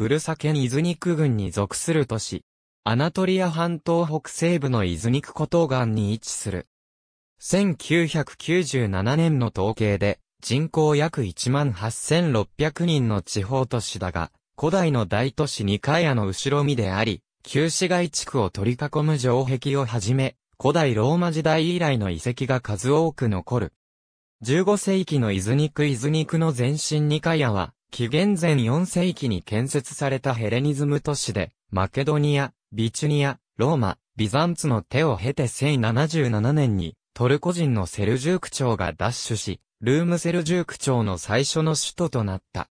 ブルサ県イズニク郡に属する都市。アナトリア半島北西部のイズニク湖東岸に位置する。1997年の統計で、人口約18,600人の地方都市だが、古代の大都市ニカヤの後ろ身であり、旧市街地区を取り囲む城壁をはじめ、古代ローマ時代以来の遺跡が数多く残る。15世紀のイズニクイズニクの前身ニカヤは、紀元前4世紀に建設されたヘレニズム都市で、マケドニア、ビチュニア、ローマ、ビザンツの手を経て1077年に、トルコ人のセルジューク朝が奪取し、ルームセルジューク朝の最初の首都となった。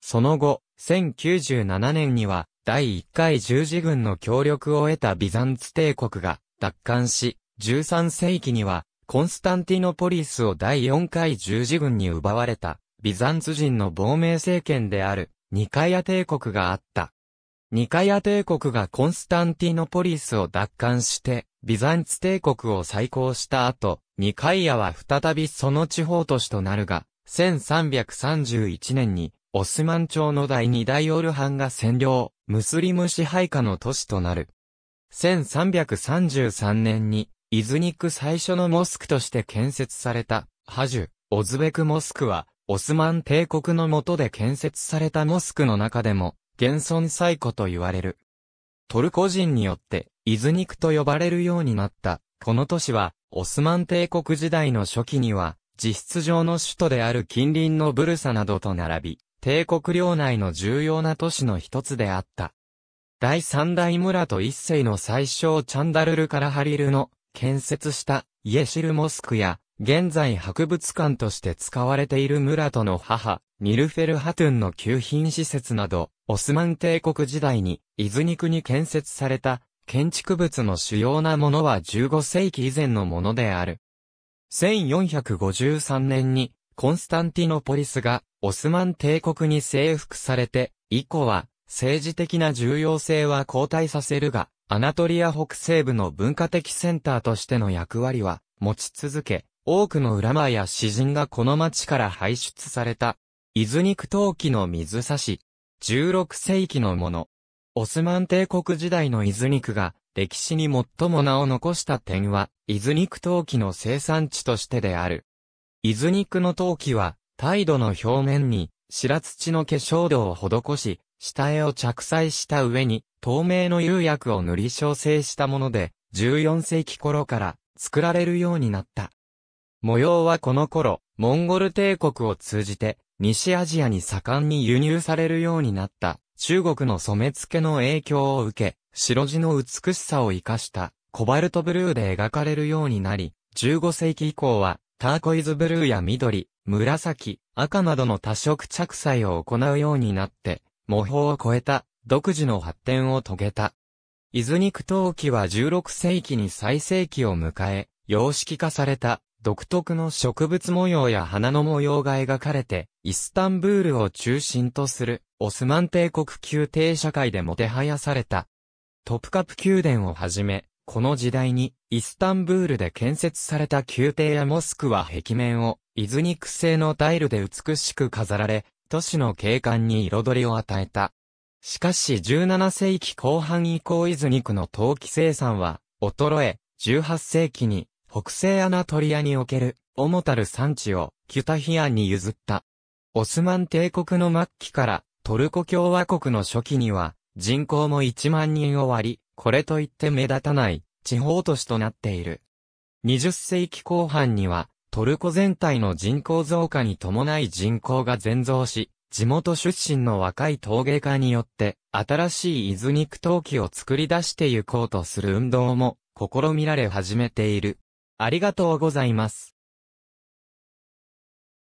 その後、1097年には、第1回十字軍の協力を得たビザンツ帝国が奪還し、13世紀には、コンスタンティノポリスを第4回十字軍に奪われた。ビザンツ人の亡命政権である、ニカイア帝国があった。ニカイア帝国がコンスタンティノポリスを奪還して、ビザンツ帝国を再興した後、ニカイアは再びその地方都市となるが、1331年に、オスマン朝の第二大オルハンが占領、ムスリム支配下の都市となる。1333年に、イズニック最初のモスクとして建設された、ハジュ、オズベクモスクは、オスマン帝国の下で建設されたモスクの中でも、現存最古と言われる。トルコ人によって、イズニクと呼ばれるようになった、この都市は、オスマン帝国時代の初期には、実質上の首都である近隣のブルサなどと並び、帝国領内の重要な都市の一つであった。第三代村と一世の最小チャンダルルからハリルの建設したイエシルモスクや現在博物館として使われているムラトの母、ニルフェルハトゥンの旧品施設など、オスマン帝国時代に、イズニクに建設された、建築物の主要なものは15世紀以前のものである。1453年に、コンスタンティノポリスが、オスマン帝国に征服されて、以降は、政治的な重要性は後退させるが、アナトリア北西部の文化的センターとしての役割は、持ち続け、多くの裏間や詩人がこの町から排出された。伊豆肉陶器の水差し。16世紀のもの。オスマン帝国時代の伊豆肉が歴史に最も名を残した点は、伊豆肉陶器の生産地としてである。伊豆肉の陶器は、態度の表面に白土の化粧土を施し、下絵を着彩した上に透明の釉薬を塗り焼成したもので、14世紀頃から作られるようになった。模様はこの頃、モンゴル帝国を通じて、西アジアに盛んに輸入されるようになった、中国の染付の影響を受け、白地の美しさを生かした、コバルトブルーで描かれるようになり、15世紀以降は、ターコイズブルーや緑、紫、赤などの多色着彩を行うようになって、模倣を超えた、独自の発展を遂げた。伊豆肉陶器は16世紀に最盛期を迎え、様式化された独特の植物模様や花の模様が描かれて、イスタンブールを中心とする、オスマン帝国宮廷社会でもてはやされた。トプカプ宮殿をはじめ、この時代に、イスタンブールで建設された宮廷やモスクは壁面を、イズニック製のタイルで美しく飾られ、都市の景観に彩りを与えた。しかし17世紀後半以降イズニクの陶器生産は、衰え、18世紀に北西アナトリアにおける、主たる産地を、キュタヒアンに譲った。オスマン帝国の末期から、トルコ共和国の初期には、人口も1万人を割り、これといって目立たない、地方都市となっている。20世紀後半には、トルコ全体の人口増加に伴い人口が全増し、地元出身の若い陶芸家によって、新しい伊豆肉陶器を作り出して行こうとする運動も、試みられ始めている。ありがとうございます。